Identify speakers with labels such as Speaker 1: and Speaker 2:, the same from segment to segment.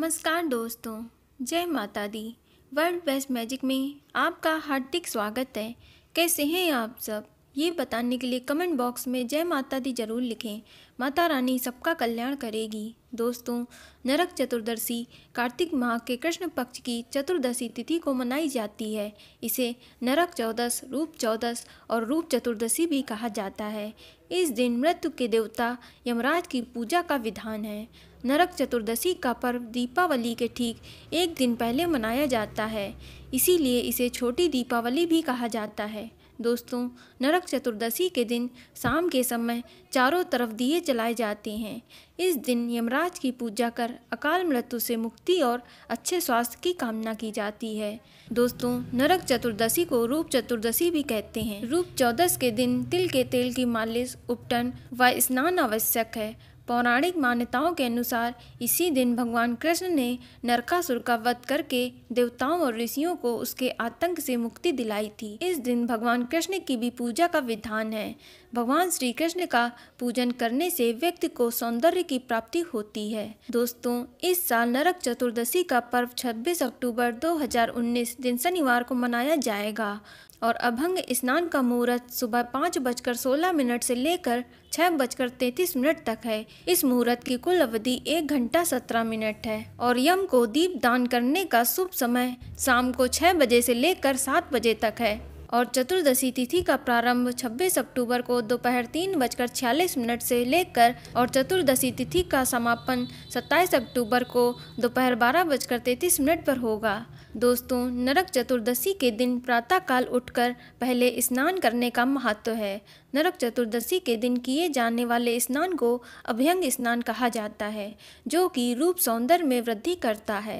Speaker 1: नमस्कार दोस्तों जय माता दी वर्ल्ड बेस्ट मैजिक में आपका हार्दिक स्वागत है कैसे हैं आप सब ये बताने के लिए कमेंट बॉक्स में जय माता दी जरूर लिखें माता रानी सबका कल्याण करेगी दोस्तों नरक चतुर्दशी कार्तिक माह के कृष्ण पक्ष की चतुर्दशी तिथि को मनाई जाती है इसे नरक चौदस रूप चौदस और रूप चतुर्दशी भी कहा जाता है इस दिन मृत्यु के देवता यमराज की पूजा का विधान है नरक चतुर्दशी का पर्व दीपावली के ठीक एक दिन पहले मनाया जाता है इसीलिए इसे छोटी दीपावली भी कहा जाता है दोस्तों नरक चतुर्दशी के दिन शाम के समय चारों तरफ दिए जलाए जाते हैं इस दिन यमराज की पूजा कर अकाल मृत्यु से मुक्ति और अच्छे स्वास्थ्य की कामना की जाती है दोस्तों नरक चतुर्दशी को रूप चतुर्दशी भी कहते हैं रूप चौदस के दिन तिल के तेल की मालिश उपटन व स्नान आवश्यक है पौराणिक मान्यताओं के अनुसार इसी दिन भगवान कृष्ण ने नरकासुर का वध करके देवताओं और ऋषियों को उसके आतंक से मुक्ति दिलाई थी इस दिन भगवान कृष्ण की भी पूजा का विधान है भगवान श्री कृष्ण का पूजन करने से व्यक्ति को सौंदर्य की प्राप्ति होती है दोस्तों इस साल नरक चतुर्दशी का पर्व 26 अक्टूबर 2019 दिन शनिवार को मनाया जाएगा और अभंग स्नान का मुहूर्त सुबह पाँच बजकर सोलह मिनट से लेकर छः बजकर तैतीस मिनट तक है इस मुहूर्त की कुल अवधि एक घंटा सत्रह मिनट है और यम को दीप दान करने का शुभ समय शाम को छः बजे से लेकर सात बजे तक है और चतुर्दशी तिथि का प्रारंभ 26 अक्टूबर को दोपहर तीन बजकर छियालीस मिनट से लेकर और चतुर्दशी तिथि का समापन 27 अक्टूबर को दोपहर बारह बजकर तैतीस मिनट पर होगा दोस्तों नरक चतुर्दशी के दिन प्रातःकाल उठकर पहले स्नान करने का महत्व है नरक चतुर्दशी के दिन किए जाने वाले स्नान को अभ्यंग स्नान कहा जाता है जो कि रूप सौंदर्य में वृद्धि करता है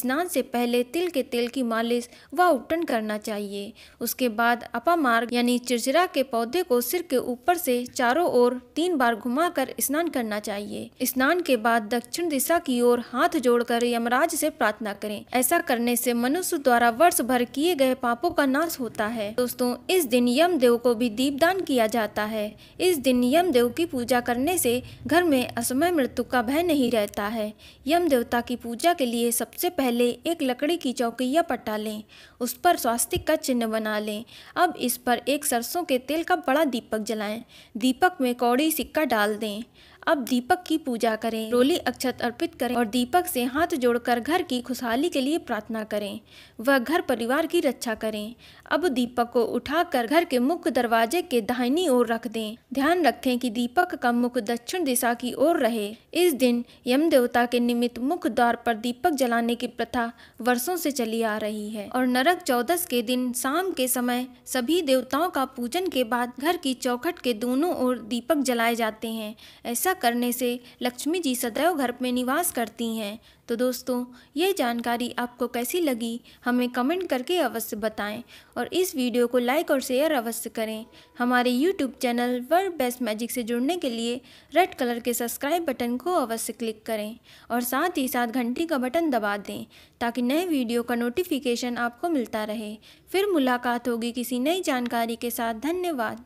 Speaker 1: स्नान से पहले तिल के तेल की मालिश व उपटन करना चाहिए उसके बाद अपामार्ग यानी चिरचिरा के पौधे को सिर के ऊपर से चारों ओर तीन बार घुमाकर स्नान करना चाहिए स्नान के बाद दक्षिण दिशा की ओर हाथ जोड़कर यमराज से प्रार्थना करें ऐसा करने से मनुष्य द्वारा वर्ष भर किए गए पापों का नाश होता है दोस्तों इस दिन यम देव को भी दीपदान किया जाता है इस दिन यम देव की पूजा करने से घर में असमय मृत्यु का भय नहीं रहता है यम देवता की पूजा के लिए सबसे पहले एक लकड़ी की चौकिया पटा लें उस पर स्वास्तिक का चिन्ह बना लें अब इस पर एक सरसों के तेल का बड़ा दीपक जलाएं दीपक में कौड़ी सिक्का डाल दें अब दीपक की पूजा करें रोली अक्षत अर्पित करें और दीपक से हाथ जोड़कर घर की खुशहाली के लिए प्रार्थना करें वह घर परिवार की रक्षा करें अब दीपक को उठाकर घर के मुख्य दरवाजे के दाहिनी ओर रख दें ध्यान रखें कि दीपक का मुख दक्षिण दिशा की ओर रहे इस दिन यम देवता के निमित्त मुख्य द्वार पर दीपक जलाने की प्रथा वर्षों से चली आ रही है और नरक चौदस के दिन शाम के समय सभी देवताओं का पूजन के बाद घर की चौखट के दोनों ओर दीपक जलाए जाते हैं ऐसा ऐसा करने से लक्ष्मी जी सदैव घर में निवास करती हैं तो दोस्तों ये जानकारी आपको कैसी लगी हमें कमेंट करके अवश्य बताएं और इस वीडियो को लाइक और शेयर अवश्य करें हमारे YouTube channel world best magic से जुड़ने के लिए रेड कलर के सब्सक्राइब बटन को अवश्य क्लिक करें और साथ ही साथ घंटी का बटन दबा दें ताकि नए वीडियो का नोटिफिकेशन आपको मिलता रहे फिर मुलाकात होगी किसी नई जानकारी के साथ धन्यवाद